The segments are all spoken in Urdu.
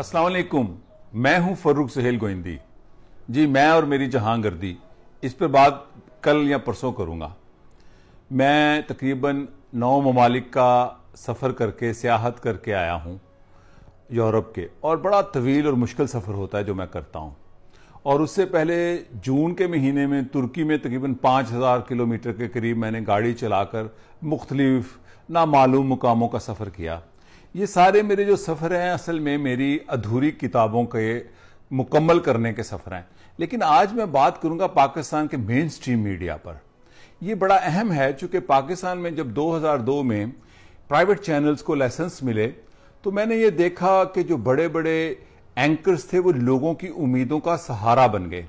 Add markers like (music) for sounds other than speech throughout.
السلام علیکم میں ہوں فروخ سہیل گوئندی جی میں اور میری جہان گردی اس پہ بات کل یا پرسوں کروں گا میں تقریباً نو ممالک کا سفر کر کے سیاحت کر کے آیا ہوں یورپ کے اور بڑا طویل اور مشکل سفر ہوتا ہے جو میں کرتا ہوں اور اس سے پہلے جون کے مہینے میں ترکی میں تقریباً پانچ ہزار کلو میٹر کے قریب میں نے گاڑی چلا کر مختلف نامعلوم مقاموں کا سفر کیا یہ سارے میرے جو سفر ہیں اصل میں میری ادھوری کتابوں کے مکمل کرنے کے سفر ہیں لیکن آج میں بات کروں گا پاکستان کے مین سٹریم میڈیا پر یہ بڑا اہم ہے چونکہ پاکستان میں جب دو ہزار دو میں پرائیویٹ چینلز کو لائسنس ملے تو میں نے یہ دیکھا کہ جو بڑے بڑے اینکرز تھے وہ لوگوں کی امیدوں کا سہارا بن گئے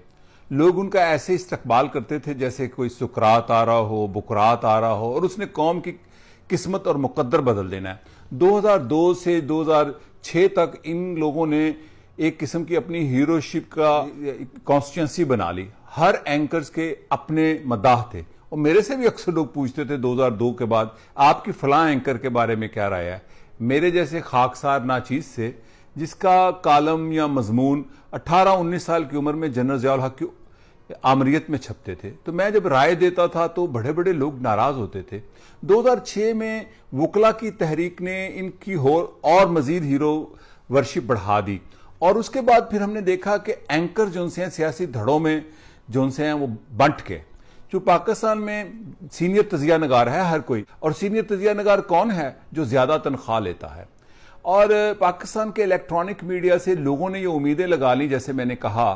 لوگ ان کا ایسے استقبال کرتے تھے جیسے کوئی سکرات آ رہا ہو بکرات آ رہا ہو اور اس نے قوم کی قسمت اور مقدر بدل دینا ہے دو ہزار دو سے دو ہزار چھ تک ان لوگوں نے ایک قسم کی اپنی ہیرو شپ کا کانسٹیچنسی بنا لی ہر اینکرز کے اپنے مداح تھے اور میرے سے بھی اکثر لوگ پوچھتے تھے دو ہزار دو کے بعد آپ کی فلاں اینکر کے بارے میں کیا رائے ہے میرے جیسے خاک سار ناچیز سے جس کا کالم یا مضمون اٹھارہ انیس سال کی عمر میں جنرل زیال الحق کی آمریت میں چھپتے تھے تو میں جب رائے دیتا تھا تو بڑے بڑے لوگ ناراض ہوتے تھے دو ہزار چھ میں وکلا کی تحریک نے ان کی اور مزید ہیرو ورشپ بڑھا دی اور اس کے بعد پھر ہم نے دیکھا کہ اینکر جو ان سے ہیں سیاسی دھڑوں میں جو ان سے ہیں وہ بنٹ کے جو پاکستان میں سینئر تزیہ نگار ہے ہر کوئی اور سینئر تزیہ نگار کون ہے جو زیادہ تنخواہ لیتا ہے اور پاکستان کے الیکٹرانک میڈیا سے لوگوں نے یہ امیدیں لگا لی جیسے میں نے کہا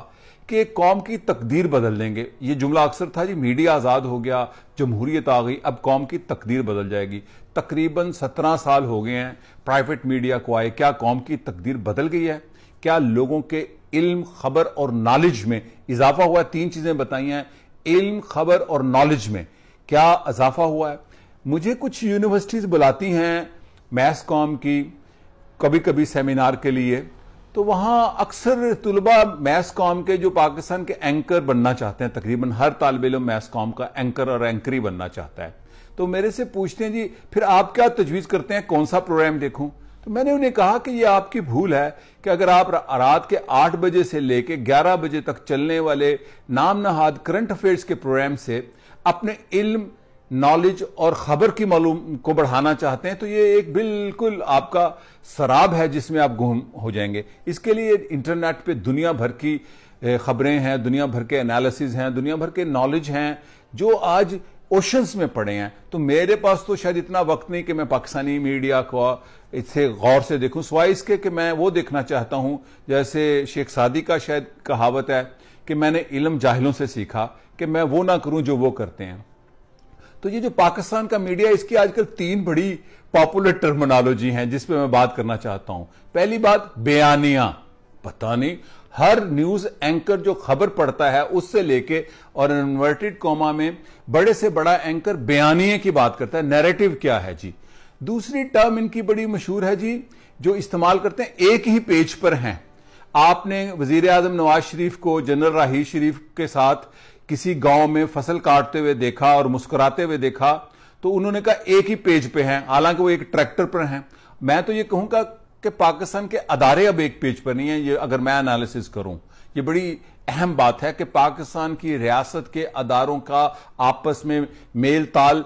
قوم کی تقدیر بدل دیں گے یہ جملہ اکثر تھا جی میڈیا آزاد ہو گیا جمہوریت آ گئی اب قوم کی تقدیر بدل جائے گی تقریباً سترہ سال ہو گئے ہیں پرائیویٹ میڈیا کو آئے کیا قوم کی تقدیر بدل گئی ہے کیا لوگوں کے علم خبر اور نالج میں اضافہ ہوا ہے تین چیزیں بتائی ہیں علم خبر اور نالج میں کیا اضافہ ہوا ہے مجھے کچھ یونیورسٹیز بلاتی ہیں میس کام کی کبھی کبھی سیمینار کے لیے تو وہاں اکثر طلبہ میس قوم کے جو پاکستان کے اینکر بننا چاہتے ہیں تقریباً ہر طالب علم میس قوم کا اینکر اور اینکری بننا چاہتا ہے تو میرے سے پوچھتے ہیں جی پھر آپ کیا تجویز کرتے ہیں کون سا پروگرام دیکھوں تو میں نے انہیں کہا کہ یہ آپ کی بھول ہے کہ اگر آپ رات کے آٹھ بجے سے لے کے گیارہ بجے تک چلنے والے نام نہاد کرنٹ افیئرس کے پروگرام سے اپنے علم نالج اور خبر کی معلوم کو بڑھانا چاہتے ہیں تو یہ ایک بالکل آپ کا سراب ہے جس میں آپ گھوم ہو جائیں گے اس کے لیے انٹرنیٹ پہ دنیا بھر کی خبریں ہیں دنیا بھر کے انالیسز ہیں دنیا بھر کے نالج ہیں جو آج اوشنس میں پڑے ہیں تو میرے پاس تو شاید اتنا وقت نہیں کہ میں پاکستانی میڈیا کو اسے غور سے دیکھوں سوائے اس کے کہ میں وہ دیکھنا چاہتا ہوں جیسے شیخ سادی کا شاید کہاوت ہے کہ میں نے علم جاہلوں سے سیکھا کہ میں وہ نہ کروں جو وہ کرتے ہیں تو یہ جو پاکستان کا میڈیا اس کی آج کل تین بڑی پاپولر ٹرمنالوجی ہیں جس پہ میں بات کرنا چاہتا ہوں پہلی بات بیانیاں پتہ نہیں ہر نیوز اینکر جو خبر پڑتا ہے اس سے لے کے اور انورٹیڈ کوما میں بڑے سے بڑا اینکر بیانیے کی بات کرتا ہے نیریٹو کیا ہے جی دوسری ٹرم ان کی بڑی مشہور ہے جی جو استعمال کرتے ہیں ایک ہی پیج پر ہیں آپ نے وزیر اعظم نواز شریف کو جنرل راہی شریف کے ساتھ کسی گاؤں میں فصل کاٹتے ہوئے دیکھا اور مسکراتے ہوئے دیکھا تو انہوں نے کہا ایک ہی پیج پہ ہیں حالانکہ وہ ایک ٹریکٹر پر ہیں میں تو یہ کہوں گا کہ پاکستان کے ادارے اب ایک پیج پر نہیں ہیں یہ اگر میں انالیسز کروں یہ بڑی اہم بات ہے کہ پاکستان کی ریاست کے اداروں کا آپس میں میل تال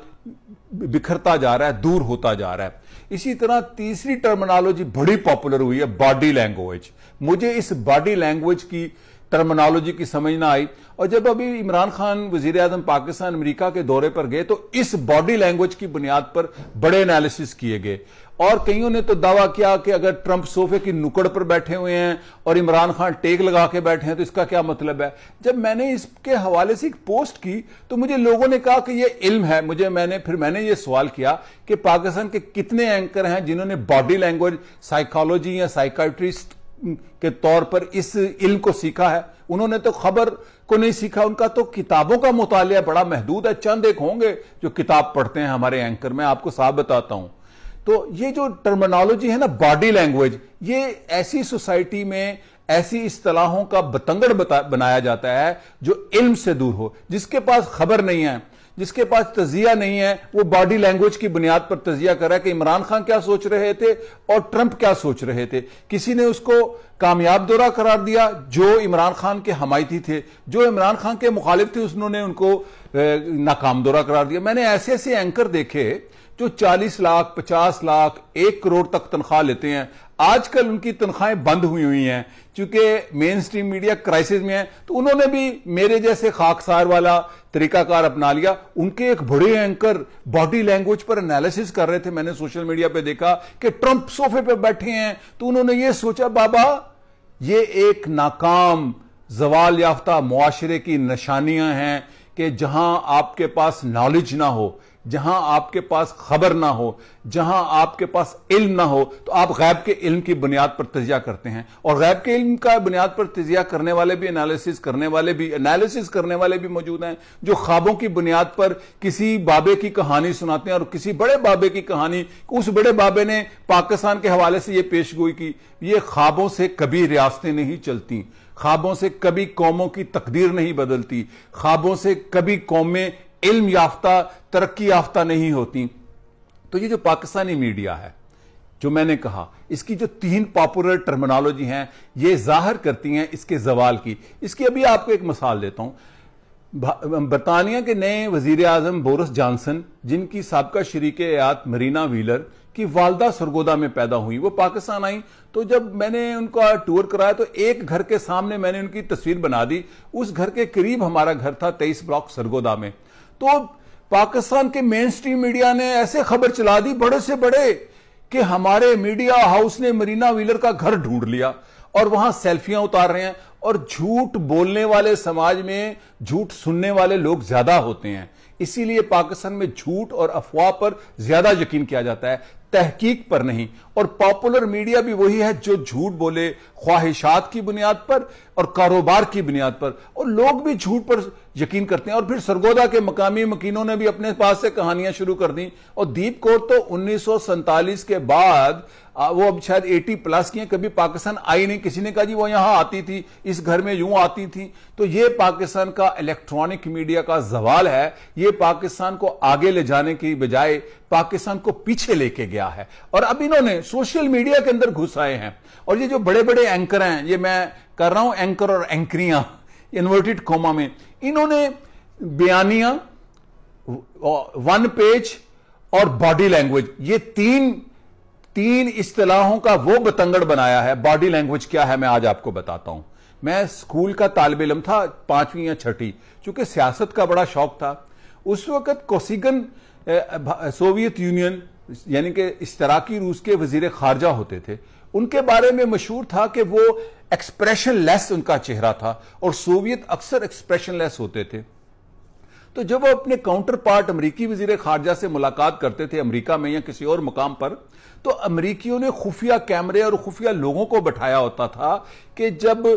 بکھرتا جا رہا ہے دور ہوتا جا رہا ہے اسی طرح تیسری ٹرمنالوجی بڑی پاپولر ہوئی ہے باڈی لینگویج مجھے اس باڈی لینگویج کی ٹرمنالوجی کی سمجھ نہ آئی اور جب ابھی عمران خان وزیر اعظم پاکستان امریکہ کے دورے پر گئے تو اس باڈی لینگویج کی بنیاد پر بڑے کیے گئے اور کئیوں نے تو دعویٰ کیا کہ اگر ٹرمپ صوفے کی نکڑ پر بیٹھے ہوئے ہیں اور عمران خان ٹیک لگا کے بیٹھے ہیں تو اس کا کیا مطلب ہے جب میں نے اس کے حوالے سے ایک پوسٹ کی تو مجھے لوگوں نے کہا کہ یہ علم ہے مجھے میں میں نے نے پھر یہ سوال کیا کہ پاکستان کے کتنے اینکر ہیں جنہوں نے باڈی لینگویج سائیکالوجی یا سائیکٹریسٹ کے طور پر اس علم کو سیکھا ہے انہوں نے تو خبر کو نہیں سیکھا ان کا تو کتابوں کا مطالعہ بڑا محدود ہے چند ایک ہوں گے جو کتاب پڑھتے ہیں ہمارے اینکر میں آپ کو صاحب بتاتا ہوں تو یہ جو ٹرمنالوجی ہے نا باڈی لینگویج یہ ایسی سوسائٹی میں ایسی اصطلاحوں کا بتنگڑ بنایا جاتا ہے جو علم سے دور ہو جس کے پاس خبر نہیں ہے جس کے پاس تجزیہ نہیں ہے وہ باڈی لینگویج کی بنیاد پر تجزیہ کرا ہے کہ عمران خان کیا سوچ رہے تھے اور ٹرمپ کیا سوچ رہے تھے کسی نے اس کو کامیاب دورہ قرار دیا جو عمران خان کے حمایتی تھے جو عمران خان کے مخالف تھے انہوں نے ان کو ناکام دورہ قرار دیا میں نے ایسے ایسے اینکر دیکھے جو چالیس لاکھ پچاس لاکھ ایک کروڑ تک تنخواہ لیتے ہیں آج کل ان کی تنخواہیں بند ہوئی ہوئی ہیں چونکہ مین سٹریم میڈیا کرائسس میں ہیں تو انہوں نے بھی میرے جیسے خاک سار والا طریقہ کار اپنا لیا ان کے ایک بڑے اینکر باڈی لینگویج پر انیلیسز کر رہے تھے میں نے سوشل میڈیا پہ دیکھا کہ ٹرمپ صوفے پہ بیٹھے ہیں تو انہوں نے یہ سوچا بابا یہ ایک ناکام زوال یافتہ معاشرے کی نشانیاں ہیں کہ جہاں آپ کے پاس نالج نہ ہو جہاں آپ کے پاس خبر نہ ہو جہاں آپ کے پاس علم نہ ہو تو آپ غیب کے علم کی بنیاد پر تجزیہ کرتے ہیں اور غیب کے علم کا بنیاد پر تجزیہ کرنے والے بھی انالیسز کرنے والے بھی انالیسز کرنے والے بھی موجود ہیں جو خوابوں کی بنیاد پر کسی بابے کی کہانی سناتے ہیں اور کسی بڑے بابے کی کہانی اس بڑے بابے نے پاکستان کے حوالے سے یہ پیش گوئی کی یہ خوابوں سے کبھی ریاستیں نہیں چلتی خوابوں سے کبھی قوموں کی تقدیر نہیں بدلتی خوابوں سے کبھی قومیں علم یافتہ ترقی یافتہ نہیں ہوتی تو یہ جو پاکستانی میڈیا ہے جو میں نے کہا اس کی جو تین پاپولر ٹرمنالوجی ہیں یہ ظاہر کرتی ہیں اس کے زوال کی اس کی ابھی آپ کو ایک مثال دیتا ہوں برطانیہ کے نئے وزیر اعظم بورس جانسن جن کی سابقہ شریک ایات مرینا ویلر والدہ سرگودا میں پیدا ہوئی وہ پاکستان آئیں تو جب میں نے ان کا ٹور کرایا تو ایک گھر کے سامنے میں نے ان کی تصویر بنا دی اس گھر کے قریب ہمارا گھر تھا تیئیس بلاک سرگودا میں تو پاکستان کے مین سٹریم میڈیا نے ایسے خبر چلا دی بڑے سے بڑے کہ ہمارے میڈیا ہاؤس نے مرینا ویلر کا گھر ڈھونڈ لیا اور وہاں سیلفیاں اتار رہے ہیں اور جھوٹ بولنے والے سماج میں جھوٹ سننے والے لوگ زیادہ ہوتے ہیں اسی لیے پاکستان میں جھوٹ اور افواہ پر زیادہ یقین کیا جاتا ہے تحقیق پر نہیں اور پاپولر میڈیا بھی وہی ہے جو جھوٹ بولے خواہشات کی بنیاد پر اور کاروبار کی بنیاد پر اور لوگ بھی جھوٹ پر یقین کرتے ہیں اور پھر سرگودا کے مقامی مکینوں نے بھی اپنے پاس سے کہانیاں شروع کر دیں اور دیپ کور تو انیس سو سنتالیس کے بعد وہ اب شاید ایٹی کی ہیں کبھی پاکستان آئی نہیں کسی نے کہا جی وہ یہاں آتی تھی اس گھر میں یوں آتی تھی تو یہ پاکستان کا الیکٹرانک میڈیا کا زوال ہے یہ پاکستان کو آگے لے جانے کی بجائے پاکستان کو پیچھے لے کے گیا ہے اور اب انہوں نے سوشل میڈیا کے اندر گھسائے ہیں اور یہ جو بڑے بڑے اینکر ہیں یہ میں کر رہا ہوں اینکر اور اینکریاں انورٹڈ کوما میں انہوں نے بیانیاں ون پیج اور باڈی لینگویج یہ تین تین کا وہ بتنگڑ بنایا ہے باڈی لینگویج کیا ہے میں آج آپ کو بتاتا ہوں میں اسکول کا طالب علم تھا پانچویں یا چھٹی چونکہ سیاست کا بڑا شوق تھا اس وقت کوسیگن سوویت یونین یعنی کہ اشتراکی روس کے وزیر خارجہ ہوتے تھے ان کے بارے میں مشہور تھا کہ وہ ایکسپریشن لیس ان کا چہرہ تھا اور سوویت اکثر ایکسپریشن لیس ہوتے تھے تو جب وہ اپنے کاؤنٹر پارٹ امریکی وزیر خارجہ سے ملاقات کرتے تھے امریکہ میں یا کسی اور مقام پر تو امریکیوں نے خفیہ کیمرے اور خفیہ لوگوں کو بٹھایا ہوتا تھا کہ جب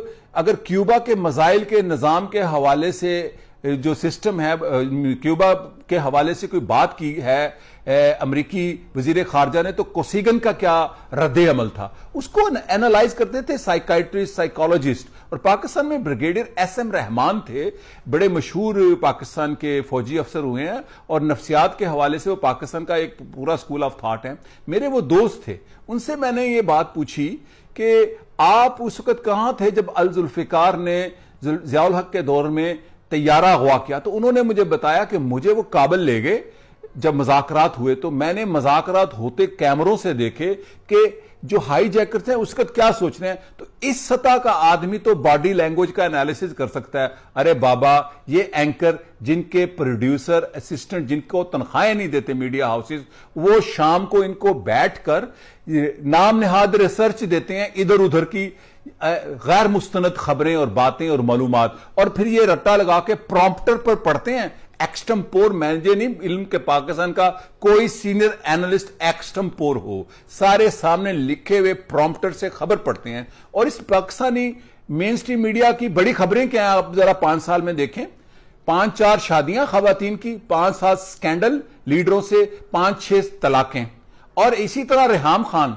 اگر کیوبا کے مزائل کے نظام کے حوالے سے جو سسٹم ہے کیوبا کے حوالے سے کوئی بات کی ہے امریکی وزیر خارجہ نے تو کوسیگن کا کیا رد عمل تھا اس کو انالائز کرتے تھے سائیکالوجسٹ اور پاکستان میں بریگیڈیئر ایس ایم رحمان تھے بڑے مشہور پاکستان کے فوجی افسر ہوئے ہیں اور نفسیات کے حوالے سے وہ پاکستان کا ایک پورا اسکول آف تھاٹ ہے میرے وہ دوست تھے ان سے میں نے یہ بات پوچھی کہ آپ اس وقت کہاں تھے جب الزلفکار نے ضیاء الحق کے دور میں تیارہ ہوا کیا تو انہوں نے مجھے بتایا کہ مجھے وہ کابل لے گئے جب مذاکرات ہوئے تو میں نے مذاکرات ہوتے کیمروں سے دیکھے کہ جو ہائی جیکرز ہیں اس کا کیا سوچ رہے ہیں تو اس سطح کا آدمی تو باڈی لینگویج کا انالیسز کر سکتا ہے ارے بابا یہ اینکر جن کے پروڈیوسر اسسٹنٹ جن کو تنخواہیں نہیں دیتے میڈیا ہاؤسز وہ شام کو ان کو بیٹھ کر نام نہاد ریسرچ دیتے ہیں ادھر ادھر کی غیر مستند خبریں اور باتیں اور معلومات اور پھر یہ رٹا لگا کے پرومپٹر پر پڑھتے ہیں ایکسٹم ایکسٹم پور پور نہیں علم کے پاکستان کا کوئی سینئر اینالسٹ ہو سارے سامنے لکھے ہوئے سے خبر پڑھتے ہیں اور اس پاکستانی مینسٹری میڈیا کی بڑی خبریں کیا ہیں آپ ذرا پانچ سال میں دیکھیں پانچ چار شادیاں خواتین کی پانچ سات سکینڈل لیڈروں سے پانچ چھ طلاقیں اور اسی طرح ریحام خان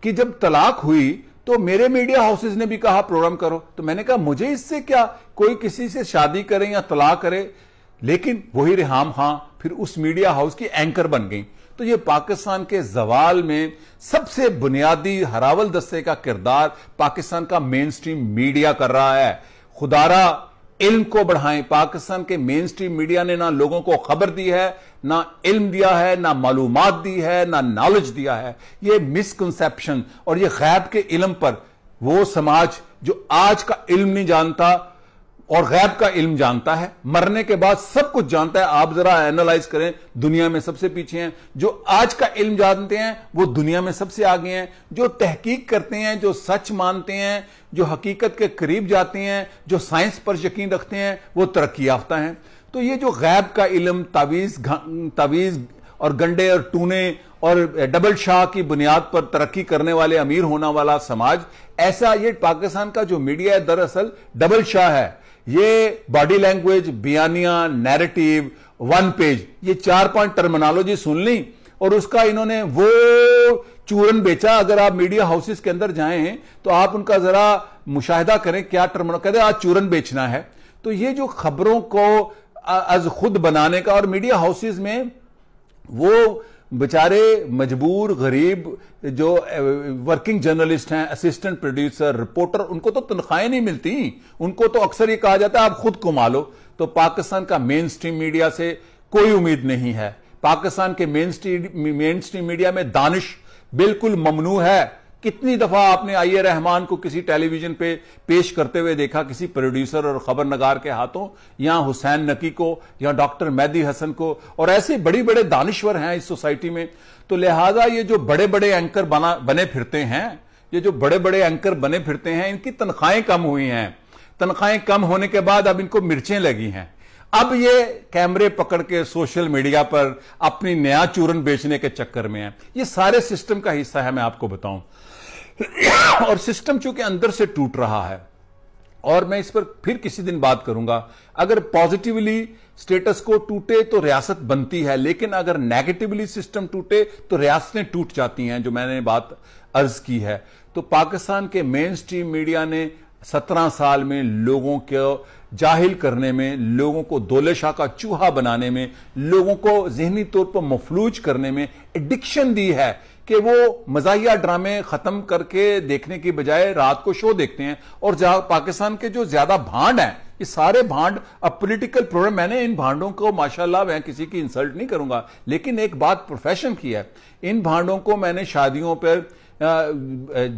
کی جب طلاق ہوئی تو میرے میڈیا ہاؤسز نے بھی کہا پروگرام کرو تو میں نے کہا مجھے اس سے کیا کوئی کسی سے شادی کرے یا طلاق کرے لیکن وہی ریحام ہاں،, ہاں پھر اس میڈیا ہاؤس کی اینکر بن گئی تو یہ پاکستان کے زوال میں سب سے بنیادی ہراول دستے کا کردار پاکستان کا مین سٹریم میڈیا کر رہا ہے خدارہ علم کو بڑھائیں پاکستان کے مین سٹریم میڈیا نے نہ لوگوں کو خبر دی ہے نہ علم دیا ہے نہ معلومات دی ہے نہ نالج دیا ہے یہ مسکنسپشن اور یہ غیب کے علم پر وہ سماج جو آج کا علم نہیں جانتا اور غیب کا علم جانتا ہے مرنے کے بعد سب کچھ جانتا ہے آپ ذرا اینالائز کریں دنیا میں سب سے پیچھے ہیں جو آج کا علم جانتے ہیں وہ دنیا میں سب سے آگے ہیں جو تحقیق کرتے ہیں جو سچ مانتے ہیں جو حقیقت کے قریب جاتے ہیں جو سائنس پر یقین رکھتے ہیں وہ ترقی یافتہ ہیں تو یہ جو غیب کا علم تعویز تعویز اور گنڈے اور ٹونے اور ڈبل شاہ کی بنیاد پر ترقی کرنے والے امیر ہونا والا سماج ایسا یہ پاکستان کا جو میڈیا ہے دراصل ڈبل شاہ ہے یہ باڈی لینگویج بیانیاں نیریٹیو ون پیج یہ چار پانچ ٹرمنالوجی سن لی اور اس کا انہوں نے وہ چورن بیچا اگر آپ میڈیا ہاؤسز کے اندر جائیں تو آپ ان کا ذرا مشاہدہ کریں کیا ٹرمنال آج چورن بیچنا ہے تو یہ جو خبروں کو از خود بنانے کا اور میڈیا ہاؤسز میں وہ بیچارے مجبور غریب جو ورکنگ جرنلسٹ ہیں اسسٹنٹ پروڈیوسر رپورٹر ان کو تو تنخواہیں نہیں ملتی ان کو تو اکثر یہ کہا جاتا ہے آپ خود کما لو تو پاکستان کا مین سٹریم میڈیا سے کوئی امید نہیں ہے پاکستان کے مین سٹریم میڈیا میں دانش بالکل ممنوع ہے کتنی دفعہ آپ نے آئیے رحمان کو کسی ٹیلی ویژن پہ پیش کرتے ہوئے دیکھا کسی پروڈیوسر اور خبر نگار کے ہاتھوں یا حسین نکی کو یا ڈاکٹر میدی حسن کو اور ایسے بڑے بڑے دانشور ہیں اس سوسائٹی میں تو لہٰذا یہ جو بڑے بڑے اینکر ہیں یہ جو بڑے بڑے اینکر بنے پھرتے ہیں ان کی تنخواہیں کم ہوئی ہیں تنخواہیں کم ہونے کے بعد اب ان کو مرچیں لگی ہیں اب یہ کیمرے پکڑ کے سوشل میڈیا پر اپنی نیا چورن بیچنے کے چکر میں ہیں یہ سارے سسٹم کا حصہ ہے میں آپ کو بتاؤں (coughs) اور سسٹم چونکہ اندر سے ٹوٹ رہا ہے اور میں اس پر پھر کسی دن بات کروں گا اگر پوزیٹیولی سٹیٹس کو ٹوٹے تو ریاست بنتی ہے لیکن اگر نیگٹیولی سسٹم ٹوٹے تو ریاستیں ٹوٹ جاتی ہیں جو میں نے بات عرض کی ہے تو پاکستان کے مین اسٹریم میڈیا نے سترہ سال میں لوگوں کو جاہل کرنے میں لوگوں کو دولے شاہ کا چوہا بنانے میں لوگوں کو ذہنی طور پر مفلوج کرنے میں ایڈکشن دی ہے کہ وہ مزاحیہ ڈرامے ختم کر کے دیکھنے کی بجائے رات کو شو دیکھتے ہیں اور پاکستان کے جو زیادہ بھانڈ ہیں یہ سارے بھانڈ اب پولیٹیکل پروگرام میں نے ان بھانڈوں کو ماشاءاللہ میں کسی کی انسلٹ نہیں کروں گا لیکن ایک بات پروفیشن کی ہے ان بھانڈوں کو میں نے شادیوں پر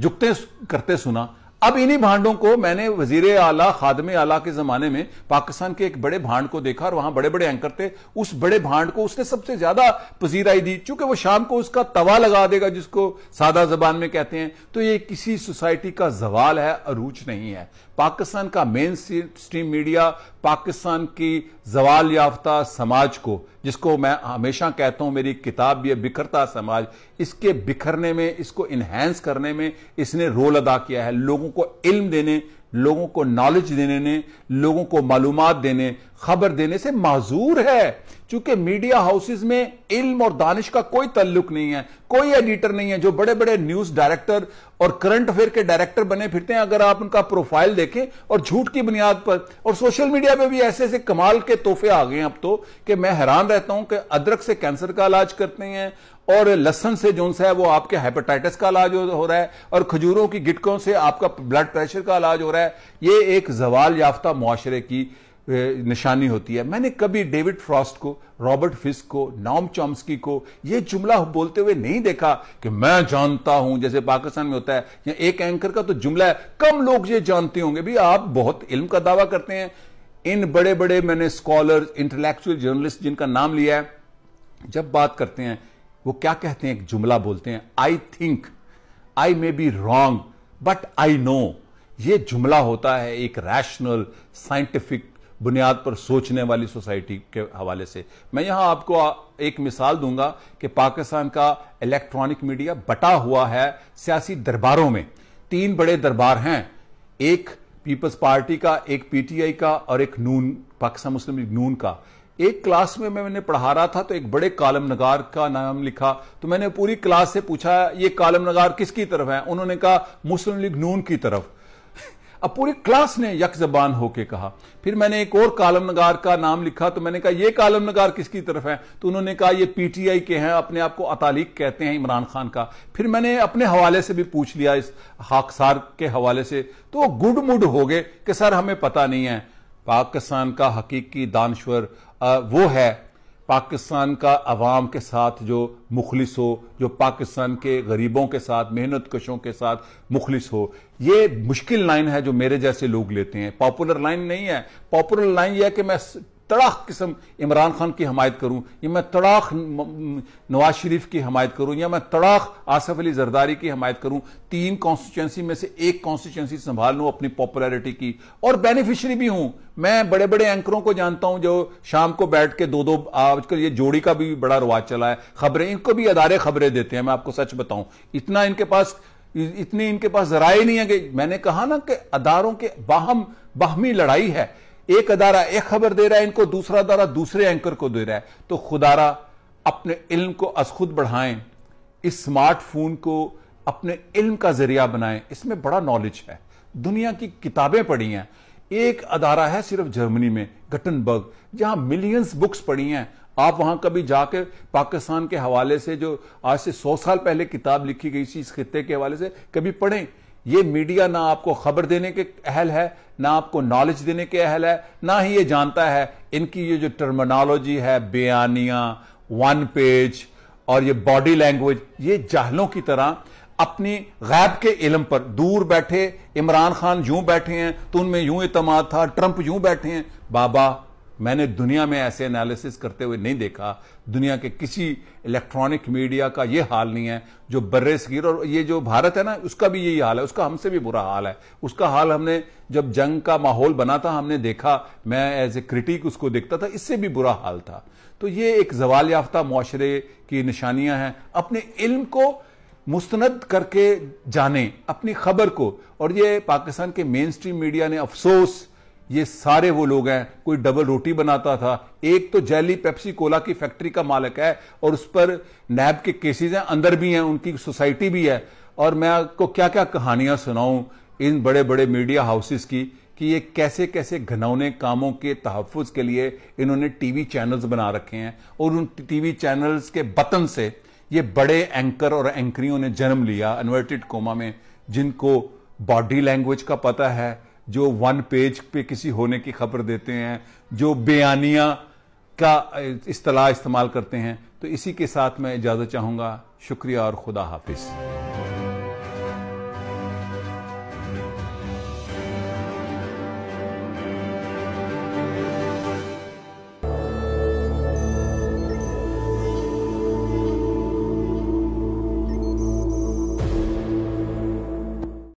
جکتے کرتے سنا اب انہی بھانڈوں کو میں نے وزیر اعلیٰ خادم اعلیٰ کے زمانے میں پاکستان کے ایک بڑے بھانڈ کو دیکھا اور وہاں بڑے بڑے اینکر تھے اس بڑے بھانڈ کو اس نے سب سے زیادہ پذیرائی دی چونکہ وہ شام کو اس کا توا لگا دے گا جس کو سادہ زبان میں کہتے ہیں تو یہ کسی سوسائٹی کا زوال ہے اروچ نہیں ہے پاکستان کا مین سٹریم میڈیا پاکستان کی زوال یافتہ سماج کو جس کو میں ہمیشہ کہتا ہوں میری کتاب یہ بکھرتا سماج اس کے بکھرنے میں اس کو انہینس کرنے میں اس نے رول ادا کیا ہے لوگوں کو علم دینے لوگوں کو نالج دینے نے لوگوں کو معلومات دینے خبر دینے سے معذور ہے چونکہ میڈیا ہاؤسز میں علم اور دانش کا کوئی تعلق نہیں ہے کوئی ایڈیٹر نہیں ہے جو بڑے بڑے نیوز ڈائریکٹر اور کرنٹ افیئر کے ڈائریکٹر بنے پھرتے ہیں اگر آپ ان کا پروفائل دیکھیں اور جھوٹ کی بنیاد پر اور سوشل میڈیا پہ بھی ایسے ایسے کمال کے تحفے آ گئے ہیں اب تو کہ میں حیران رہتا ہوں کہ ادرک سے کینسر کا علاج کرتے ہیں اور لسن سے جو ہے وہ آپ کے ہیپیٹائٹس کا علاج ہو رہا ہے اور کھجوروں کی گٹکوں سے آپ کا بلڈ پریشر کا علاج ہو رہا ہے یہ ایک زوال یافتہ معاشرے کی نشانی ہوتی ہے میں نے کبھی ڈیوڈ فراسٹ کو رابرٹ فس کو نام چومسکی کو یہ جملہ بولتے ہوئے نہیں دیکھا کہ میں جانتا ہوں جیسے پاکستان میں ہوتا ہے یا ایک اینکر کا تو جملہ ہے کم لوگ یہ جانتے ہوں گے بھی آپ بہت علم کا دعویٰ کرتے ہیں ان بڑے بڑے میں نے اسکالر انٹلیکچوئل جرنلسٹ جن کا نام لیا ہے جب بات کرتے ہیں وہ کیا کہتے ہیں ایک جملہ بولتے ہیں I think I may be wrong but I know یہ جملہ ہوتا ہے ایک ریشنل سائنٹیفک بنیاد پر سوچنے والی سوسائٹی کے حوالے سے میں یہاں آپ کو ایک مثال دوں گا کہ پاکستان کا الیکٹرانک میڈیا بٹا ہوا ہے سیاسی درباروں میں تین بڑے دربار ہیں ایک پیپلز پارٹی کا ایک پی ٹی آئی کا اور ایک نون پاکستان مسلم لیگ نون کا ایک کلاس میں میں نے پڑھا رہا تھا تو ایک بڑے کالم نگار کا نام لکھا تو میں نے پوری کلاس سے پوچھا یہ کالم نگار کس کی طرف ہے انہوں نے کہا مسلم لیگ نون کی طرف اب پوری کلاس نے یک زبان ہو کے کہا پھر میں نے ایک اور کالم نگار کا نام لکھا تو میں نے کہا یہ کالم نگار کس کی طرف ہے تو انہوں نے کہا یہ پی ٹی آئی کے ہیں اپنے آپ کو اطالیق کہتے ہیں عمران خان کا پھر میں نے اپنے حوالے سے بھی پوچھ لیا اس حاکسار کے حوالے سے تو وہ گڈ موڈ ہو گئے کہ سر ہمیں پتہ نہیں ہے پاکستان کا حقیقی دانشور وہ ہے پاکستان کا عوام کے ساتھ جو مخلص ہو جو پاکستان کے غریبوں کے ساتھ محنت کشوں کے ساتھ مخلص ہو یہ مشکل لائن ہے جو میرے جیسے لوگ لیتے ہیں پاپولر لائن نہیں ہے پاپولر لائن یہ ہے کہ میں تڑاخ قسم عمران خان کی حمایت کروں یا میں تڑاخ نواز شریف کی حمایت کروں یا میں تڑاخ آصف علی زرداری کی حمایت کروں تین کانسٹیچوئنسی میں سے ایک کانسٹیچوئنسی سنبھال لوں اپنی پاپولیرٹی کی اور بینیفیشری بھی ہوں میں بڑے بڑے اینکروں کو جانتا ہوں جو شام کو بیٹھ کے دو دو آج کل یہ جوڑی کا بھی بڑا رواج چلا ہے خبریں ان کو بھی ادارے خبریں دیتے ہیں میں آپ کو سچ بتاؤں اتنا ان کے پاس اتنی ان کے پاس ذرائع نہیں ہے کہ میں نے کہا نا کہ اداروں کے باہم باہمی لڑائی ہے ایک ادارہ ایک خبر دے رہا ہے ان کو دوسرا ادارہ دوسرے اینکر کو دے رہا ہے تو را اپنے علم کو از خود بڑھائیں اس سمارٹ فون کو اپنے علم کا ذریعہ بنائیں اس میں بڑا نالج ہے دنیا کی کتابیں پڑھی ہیں ایک ادارہ ہے صرف جرمنی میں گٹن برگ جہاں ملینز بکس پڑھی ہیں آپ وہاں کبھی جا کے پاکستان کے حوالے سے جو آج سے سو سال پہلے کتاب لکھی گئی سی اس خطے کے حوالے سے کبھی پڑھیں یہ میڈیا نہ آپ کو خبر دینے کے اہل ہے نہ آپ کو نالج دینے کے اہل ہے نہ ہی یہ جانتا ہے ان کی یہ جو ٹرمنالوجی ہے بیانیاں ون پیج اور یہ باڈی لینگویج یہ جہلوں کی طرح اپنی غیب کے علم پر دور بیٹھے عمران خان یوں بیٹھے ہیں تو ان میں یوں اعتماد تھا ٹرمپ یوں بیٹھے ہیں بابا میں نے دنیا میں ایسے انالیس کرتے ہوئے نہیں دیکھا دنیا کے کسی الیکٹرانک میڈیا کا یہ حال نہیں ہے جو برے صغیر اور یہ جو بھارت ہے نا اس کا بھی یہی حال ہے اس کا ہم سے بھی برا حال ہے اس کا حال ہم نے جب جنگ کا ماحول بنا تھا ہم نے دیکھا میں ایز اے کرٹیک اس کو دیکھتا تھا اس سے بھی برا حال تھا تو یہ ایک زوال یافتہ معاشرے کی نشانیاں ہیں اپنے علم کو مستند کر کے جانیں اپنی خبر کو اور یہ پاکستان کے مین اسٹریم میڈیا نے افسوس یہ سارے وہ لوگ ہیں کوئی ڈبل روٹی بناتا تھا ایک تو جیلی پیپسی کولا کی فیکٹری کا مالک ہے اور اس پر نیب کے کیسز ہیں اندر بھی ہیں ان کی سوسائٹی بھی ہے اور میں آپ کو کیا کیا کہانیاں سناؤں ان بڑے بڑے میڈیا ہاؤسز کی کہ یہ کیسے کیسے گھنونے کاموں کے تحفظ کے لیے انہوں نے ٹی وی چینلز بنا رکھے ہیں اور ان ٹی وی چینلز کے بطن سے یہ بڑے اینکر اور اینکریوں نے جنم لیا انورٹیڈ کوما میں جن کو باڈی لینگویج کا پتہ ہے جو ون پیج پہ کسی ہونے کی خبر دیتے ہیں جو بیانیاں کا اصطلاح استعمال کرتے ہیں تو اسی کے ساتھ میں اجازت چاہوں گا شکریہ اور خدا حافظ